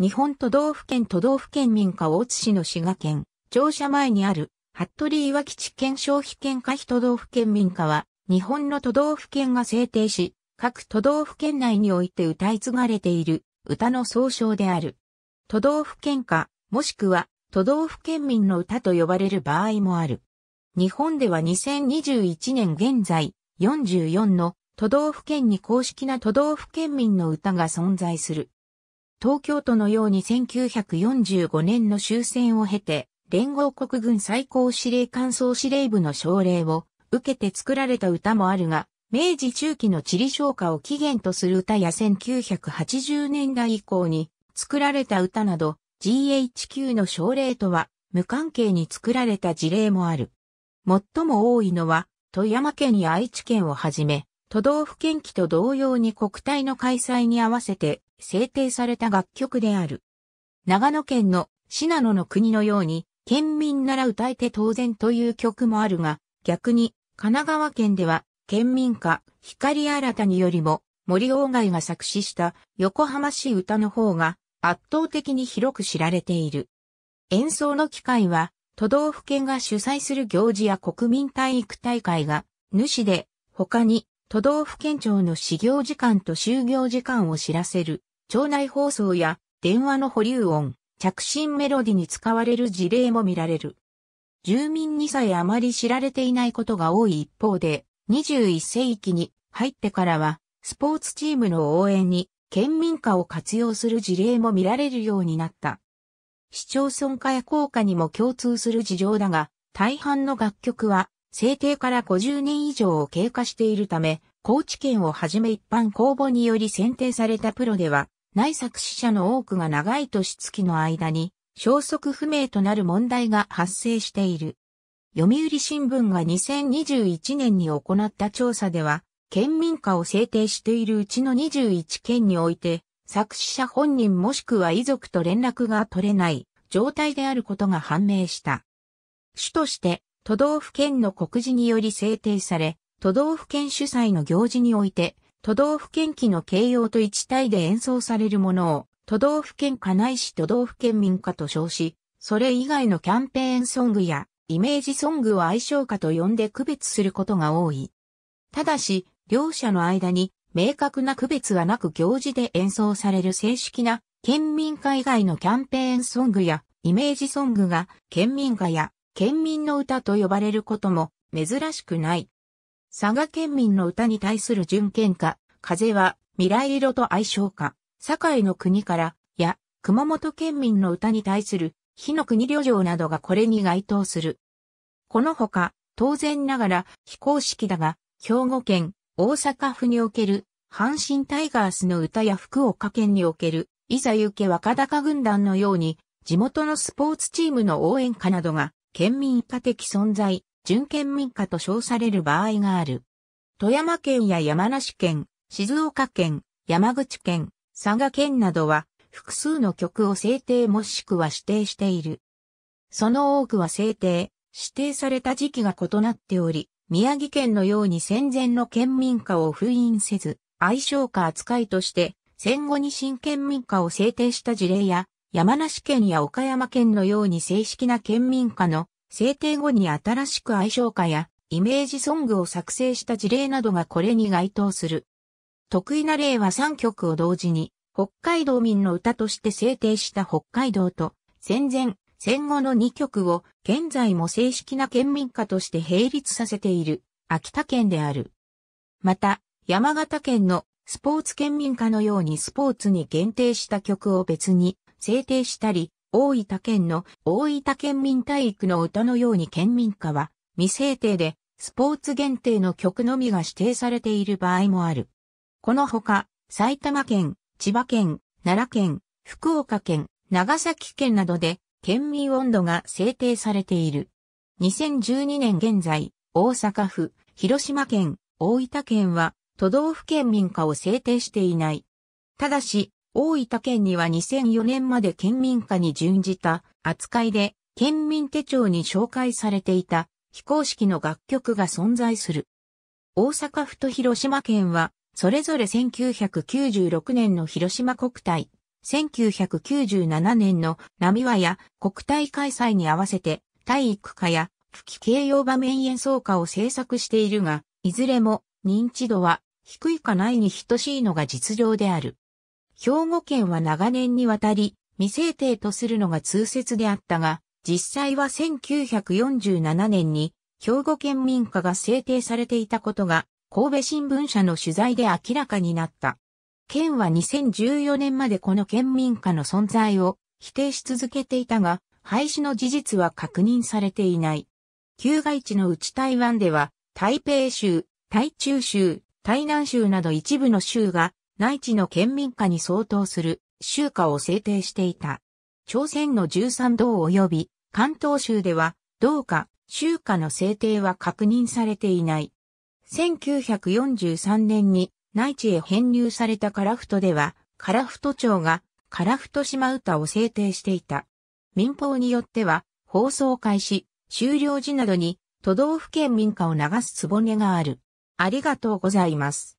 日本都道府県都道府県民家大津市の滋賀県、庁舎前にある、服部岩吉県消費県下非都道府県民家は、日本の都道府県が制定し、各都道府県内において歌い継がれている歌の総称である。都道府県歌、もしくは都道府県民の歌と呼ばれる場合もある。日本では2021年現在、44の都道府県に公式な都道府県民の歌が存在する。東京都のように1945年の終戦を経て、連合国軍最高司令官総司令部の奨励を受けて作られた歌もあるが、明治中期の地理消化を起源とする歌や1980年代以降に作られた歌など、GHQ の奨励とは無関係に作られた事例もある。最も多いのは、富山県や愛知県をはじめ、都道府県旗と同様に国体の開催に合わせて制定された楽曲である。長野県の信濃の国のように、県民なら歌えて当然という曲もあるが、逆に、神奈川県では、県民歌、光新たによりも、森鴎外が作詞した横浜市歌の方が圧倒的に広く知られている。演奏の機会は、都道府県が主催する行事や国民体育大会が主で、他に都道府県庁の始業時間と就業時間を知らせる町内放送や電話の保留音、着信メロディに使われる事例も見られる。住民にさえあまり知られていないことが多い一方で、21世紀に入ってからは、スポーツチームの応援に県民化を活用する事例も見られるようになった。市町村化や効果にも共通する事情だが、大半の楽曲は制定から50年以上を経過しているため、高知県をはじめ一般公募により選定されたプロでは、内作死者の多くが長い年月の間に消息不明となる問題が発生している。読売新聞が2021年に行った調査では、県民化を制定しているうちの21県において、作詞者本人もしくは遺族と連絡が取れない状態であることが判明した。主として都道府県の告示により制定され、都道府県主催の行事において都道府県旗の形容と一体で演奏されるものを、都道府県かないし都道府県民歌と称し、それ以外のキャンペーンソングやイメージソングを愛称歌と呼んで区別することが多い。ただし、両者の間に明確な区別はなく行事で演奏される正式な県民歌以外のキャンペーンソングやイメージソングが県民歌や県民の歌と呼ばれることも珍しくない。佐賀県民の歌に対する純喧嘩、風は未来色と相性か、堺の国から、や、熊本県民の歌に対する、火の国旅情などがこれに該当する。このほか、当然ながら非公式だが、兵庫県、大阪府における、阪神タイガースの歌や福岡県における、いざ行け若高軍団のように、地元のスポーツチームの応援歌などが、県民歌的存在、準県民化と称される場合がある。富山県や山梨県、静岡県、山口県、佐賀県などは複数の局を制定もしくは指定している。その多くは制定、指定された時期が異なっており、宮城県のように戦前の県民化を封印せず、愛称化扱いとして戦後に新県民化を制定した事例や、山梨県や岡山県のように正式な県民化の制定後に新しく愛称歌やイメージソングを作成した事例などがこれに該当する。得意な例は3曲を同時に、北海道民の歌として制定した北海道と、戦前、戦後の2曲を現在も正式な県民歌として並立させている秋田県である。また、山形県のスポーツ県民歌のようにスポーツに限定した曲を別に制定したり、大分県の大分県民体育の歌のように県民歌は未制定でスポーツ限定の曲のみが指定されている場合もある。このほか埼玉県、千葉県、奈良県、福岡県、長崎県などで県民温度が制定されている。2012年現在、大阪府、広島県、大分県は都道府県民歌を制定していない。ただし、大分県には2004年まで県民化に準じた扱いで県民手帳に紹介されていた非公式の楽曲が存在する。大阪府と広島県はそれぞれ1996年の広島国体、1997年の波和や国体開催に合わせて体育科や吹き形容場面演奏家を制作しているが、いずれも認知度は低いかないに等しいのが実情である。兵庫県は長年にわたり未制定とするのが通説であったが、実際は1947年に兵庫県民化が制定されていたことが神戸新聞社の取材で明らかになった。県は2014年までこの県民化の存在を否定し続けていたが、廃止の事実は確認されていない。旧外地の内台湾では、台北州、台中州、台南州など一部の州が内地の県民化に相当する州下を制定していた。朝鮮の13道及び関東州では道か？州下の制定は確認されていない。1943年に内地へ編入された樺太では、樺太町が樺太島歌を制定していた。民放によっては、放送開始、終了時などに都道府県民家を流すつぼねがある。ありがとうございます。